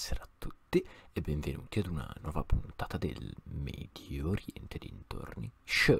Buonasera a tutti e benvenuti ad una nuova puntata del Medio Oriente dintorni show.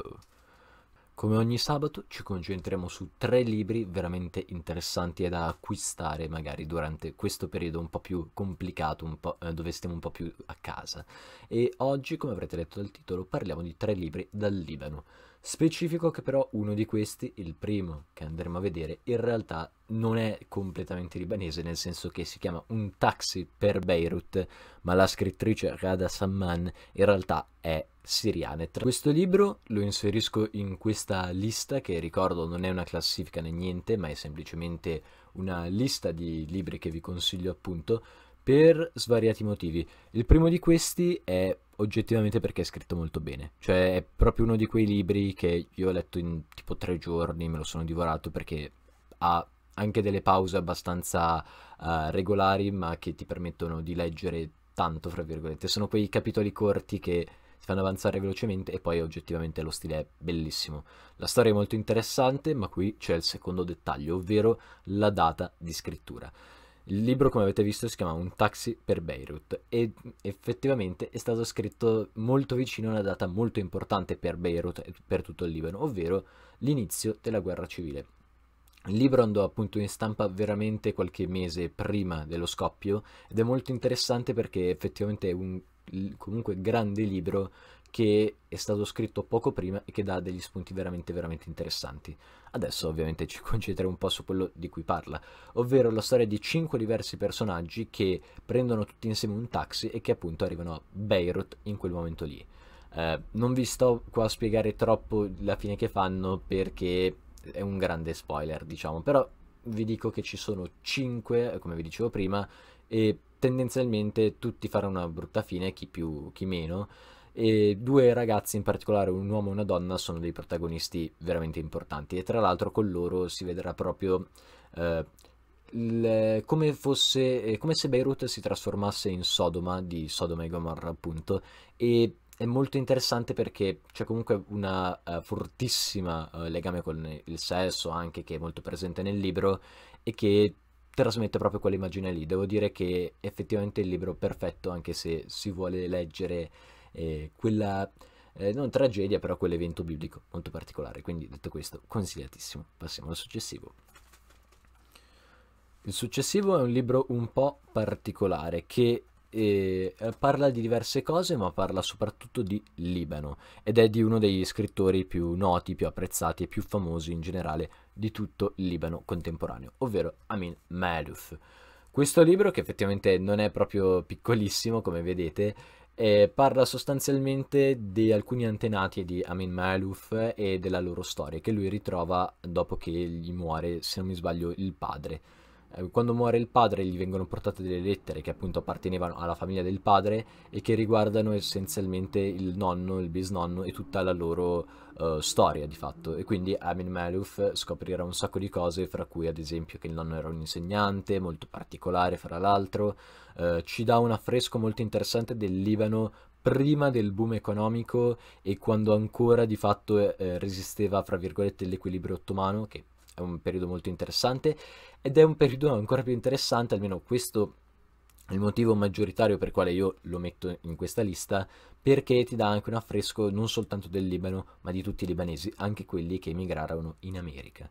Come ogni sabato ci concentreremo su tre libri veramente interessanti da acquistare magari durante questo periodo un po' più complicato, un po', eh, dove stiamo un po' più a casa. E oggi, come avrete letto dal titolo, parliamo di tre libri dal Libano. Specifico che però uno di questi, il primo che andremo a vedere, in realtà non è completamente libanese, nel senso che si chiama Un taxi per Beirut, ma la scrittrice Rada Samman in realtà è siriana. Questo libro lo inserisco in questa lista che ricordo non è una classifica né niente, ma è semplicemente una lista di libri che vi consiglio appunto per svariati motivi. Il primo di questi è oggettivamente perché è scritto molto bene, cioè è proprio uno di quei libri che io ho letto in tipo tre giorni, me lo sono divorato perché ha anche delle pause abbastanza uh, regolari ma che ti permettono di leggere tanto, fra virgolette, sono quei capitoli corti che ti fanno avanzare velocemente e poi oggettivamente lo stile è bellissimo. La storia è molto interessante ma qui c'è il secondo dettaglio, ovvero la data di scrittura. Il libro, come avete visto, si chiama Un taxi per Beirut e effettivamente è stato scritto molto vicino a una data molto importante per Beirut e per tutto il Libano, ovvero l'inizio della guerra civile. Il libro andò appunto in stampa veramente qualche mese prima dello scoppio ed è molto interessante perché effettivamente è un comunque grande libro che è stato scritto poco prima e che dà degli spunti veramente veramente interessanti. Adesso ovviamente ci concentriamo un po' su quello di cui parla, ovvero la storia di cinque diversi personaggi che prendono tutti insieme un taxi e che appunto arrivano a Beirut in quel momento lì. Eh, non vi sto qua a spiegare troppo la fine che fanno perché è un grande spoiler, diciamo, però vi dico che ci sono cinque, eh, come vi dicevo prima, e tendenzialmente tutti faranno una brutta fine, chi più, chi meno. E due ragazzi in particolare, un uomo e una donna, sono dei protagonisti veramente importanti. E tra l'altro con loro si vedrà proprio eh, il, come, fosse, eh, come se Beirut si trasformasse in Sodoma, di Sodoma e Gomorra appunto, e è molto interessante perché c'è comunque una uh, fortissima uh, legame con il sesso anche che è molto presente nel libro e che trasmette proprio quell'immagine lì. Devo dire che effettivamente è il libro perfetto, anche se si vuole leggere eh, quella, eh, non tragedia, però quell'evento biblico molto particolare. Quindi detto questo, consigliatissimo. Passiamo al successivo. Il successivo è un libro un po' particolare che eh, parla di diverse cose, ma parla soprattutto di Libano ed è di uno degli scrittori più noti, più apprezzati e più famosi in generale di tutto il Libano contemporaneo, ovvero Amin Maluf. Questo libro, che effettivamente non è proprio piccolissimo, come vedete, eh, parla sostanzialmente di alcuni antenati di Amin Maluf e della loro storia, che lui ritrova dopo che gli muore, se non mi sbaglio, il padre. Eh, quando muore il padre gli vengono portate delle lettere che appunto appartenevano alla famiglia del padre e che riguardano essenzialmente il nonno, il bisnonno e tutta la loro uh, storia di fatto e quindi Amin Malouf scoprirà un sacco di cose fra cui ad esempio che il nonno era un insegnante molto particolare fra l'altro uh, ci dà un affresco molto interessante del Libano prima del boom economico e quando ancora di fatto eh, resisteva fra virgolette l'equilibrio ottomano che è un periodo molto interessante ed è un periodo ancora più interessante, almeno questo è il motivo maggioritario per il quale io lo metto in questa lista, perché ti dà anche un affresco non soltanto del Libano, ma di tutti i libanesi, anche quelli che emigrarono in America.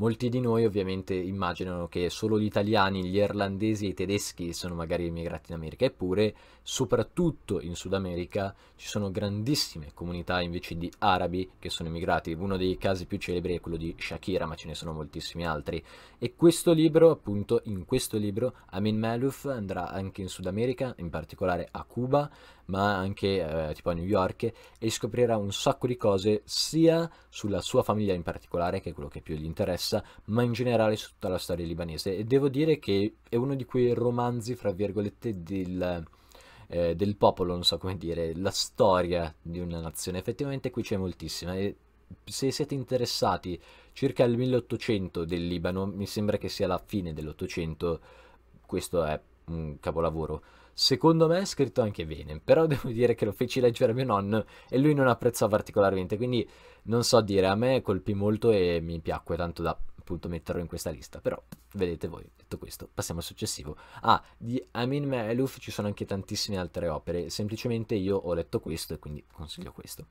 Molti di noi ovviamente immaginano che solo gli italiani, gli irlandesi e i tedeschi sono magari emigrati in America, eppure soprattutto in Sud America ci sono grandissime comunità invece di arabi che sono emigrati. Uno dei casi più celebri è quello di Shakira, ma ce ne sono moltissimi altri. E questo libro, appunto, in questo libro Amin Malouf andrà anche in Sud America, in particolare a Cuba, ma anche eh, tipo a New York e scoprirà un sacco di cose sia sulla sua famiglia in particolare, che è quello che più gli interessa, Massa, ma in generale su tutta la storia libanese. E devo dire che è uno di quei romanzi, fra virgolette, del, eh, del popolo, non so come dire, la storia di una nazione. Effettivamente qui c'è moltissima. E se siete interessati circa il 1800 del Libano, mi sembra che sia la fine dell'Ottocento, questo è un capolavoro. Secondo me è scritto anche bene, però devo dire che lo feci leggere a mio nonno e lui non apprezzò particolarmente, quindi non so dire, a me colpì molto e mi piacque tanto da appunto metterlo in questa lista, però vedete voi, detto questo, passiamo al successivo. Ah, di Amin Meluf ci sono anche tantissime altre opere, semplicemente io ho letto questo e quindi consiglio questo.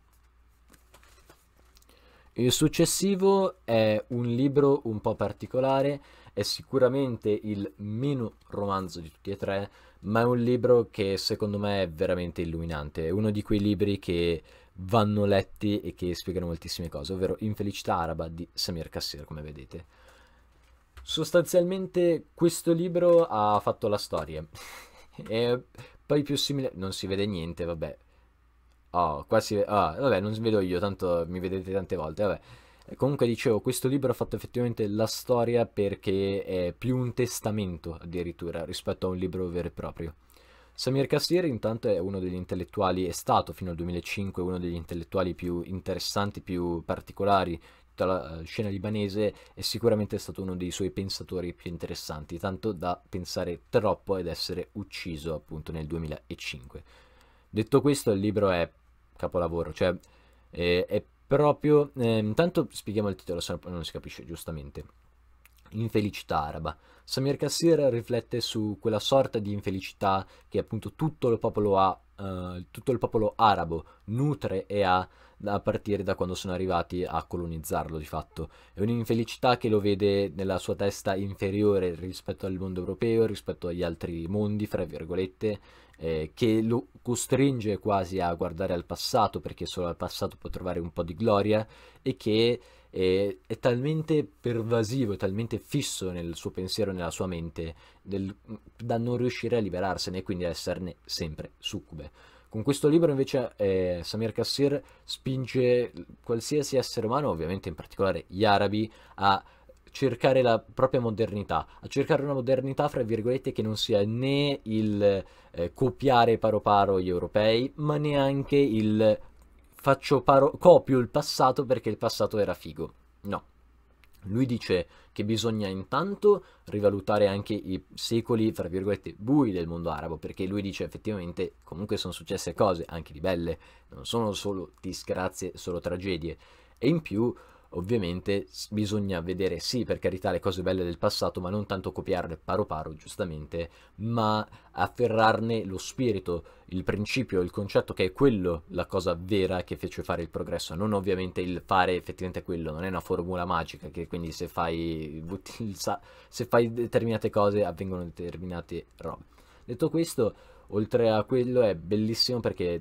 Il successivo è un libro un po' particolare, è sicuramente il meno romanzo di tutti e tre, ma è un libro che secondo me è veramente illuminante, è uno di quei libri che vanno letti e che spiegano moltissime cose, ovvero Infelicità araba di Samir Kassir, come vedete. Sostanzialmente questo libro ha fatto la storia, è poi più simile, non si vede niente, vabbè, Oh, qua si vede... Ah, oh, vabbè, non vedo io, tanto mi vedete tante volte, vabbè. Eh, comunque dicevo, questo libro ha fatto effettivamente la storia perché è più un testamento addirittura rispetto a un libro vero e proprio. Samir Kassir intanto è uno degli intellettuali, è stato fino al 2005 uno degli intellettuali più interessanti, più particolari tutta la eh, scena libanese è sicuramente stato uno dei suoi pensatori più interessanti, tanto da pensare troppo ed essere ucciso appunto nel 2005. Detto questo, il libro è capolavoro, cioè eh, è proprio... Eh, intanto spieghiamo il titolo, se no non si capisce giustamente. Infelicità araba. Samir Kassir riflette su quella sorta di infelicità che appunto tutto il popolo ha eh, tutto il popolo arabo nutre e ha a partire da quando sono arrivati a colonizzarlo di fatto. È un'infelicità che lo vede nella sua testa inferiore rispetto al mondo europeo, rispetto agli altri mondi, fra virgolette, eh, che lo costringe quasi a guardare al passato perché solo al passato può trovare un po' di gloria e che e è talmente pervasivo, è talmente fisso nel suo pensiero, nella sua mente, del, da non riuscire a liberarsene e quindi a esserne sempre succube. Con questo libro invece eh, Samir Kassir spinge qualsiasi essere umano, ovviamente in particolare gli arabi, a cercare la propria modernità, a cercare una modernità, fra virgolette, che non sia né il eh, copiare paro paro gli europei, ma neanche il faccio paro- copio il passato perché il passato era figo. No. Lui dice che bisogna intanto rivalutare anche i secoli, tra virgolette, bui del mondo arabo, perché lui dice effettivamente comunque sono successe cose, anche di belle, non sono solo disgrazie, solo tragedie. E in più Ovviamente bisogna vedere sì per carità le cose belle del passato ma non tanto copiarle paro paro giustamente ma afferrarne lo spirito, il principio, il concetto che è quello la cosa vera che fece fare il progresso, non ovviamente il fare effettivamente quello, non è una formula magica che quindi se fai, se fai determinate cose avvengono determinate robe. Detto questo, oltre a quello è bellissimo perché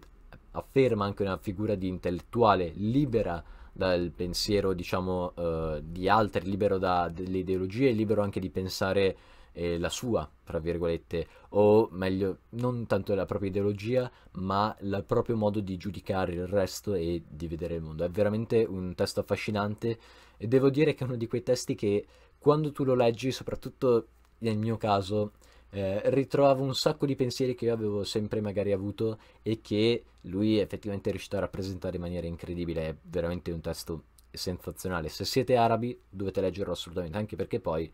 afferma anche una figura di intellettuale libera dal pensiero, diciamo, eh, di altri, libero da delle ideologie, libero anche di pensare eh, la sua, tra virgolette, o meglio, non tanto la propria ideologia, ma il proprio modo di giudicare il resto e di vedere il mondo. È veramente un testo affascinante e devo dire che è uno di quei testi che quando tu lo leggi, soprattutto nel mio caso, eh, ritrovavo un sacco di pensieri che io avevo sempre magari avuto e che lui effettivamente è riuscito a rappresentare in maniera incredibile, è veramente un testo sensazionale. Se siete arabi dovete leggerlo assolutamente, anche perché poi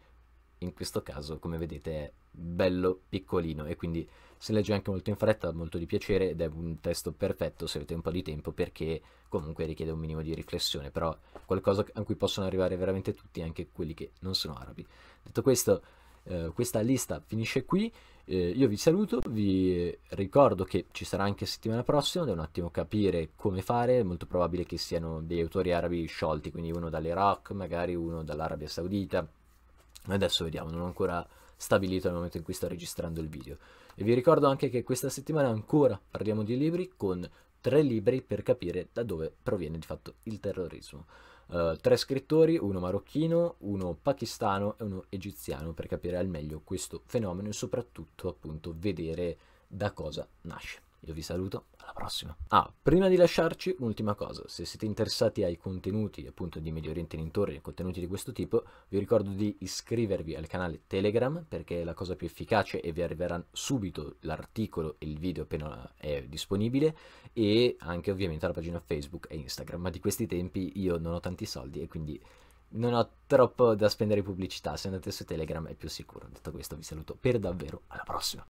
in questo caso, come vedete, è bello piccolino e quindi si legge anche molto in fretta, molto di piacere ed è un testo perfetto se avete un po' di tempo perché comunque richiede un minimo di riflessione, però qualcosa a cui possono arrivare veramente tutti, anche quelli che non sono arabi. Detto questo, eh, questa lista finisce qui. Eh, io vi saluto, vi ricordo che ci sarà anche settimana prossima, devo un attimo capire come fare, è molto probabile che siano degli autori arabi sciolti, quindi uno dall'Iraq, magari uno dall'Arabia Saudita, adesso vediamo, non ho ancora stabilito nel momento in cui sto registrando il video. E vi ricordo anche che questa settimana ancora parliamo di libri con tre libri per capire da dove proviene di fatto il terrorismo. Eh, tre scrittori, uno marocchino, uno pakistano e uno egiziano per capire al meglio questo fenomeno e soprattutto appunto vedere da cosa nasce. Io vi saluto, alla prossima. Ah, prima di lasciarci, un'ultima cosa. Se siete interessati ai contenuti appunto di Medio Oriente dintorni, contenuti di questo tipo, vi ricordo di iscrivervi al canale Telegram perché è la cosa più efficace e vi arriverà subito l'articolo e il video appena è disponibile e anche ovviamente alla pagina Facebook e Instagram. Ma di questi tempi io non ho tanti soldi e quindi non ho troppo da spendere pubblicità. Se andate su Telegram è più sicuro. Detto questo vi saluto per davvero, alla prossima.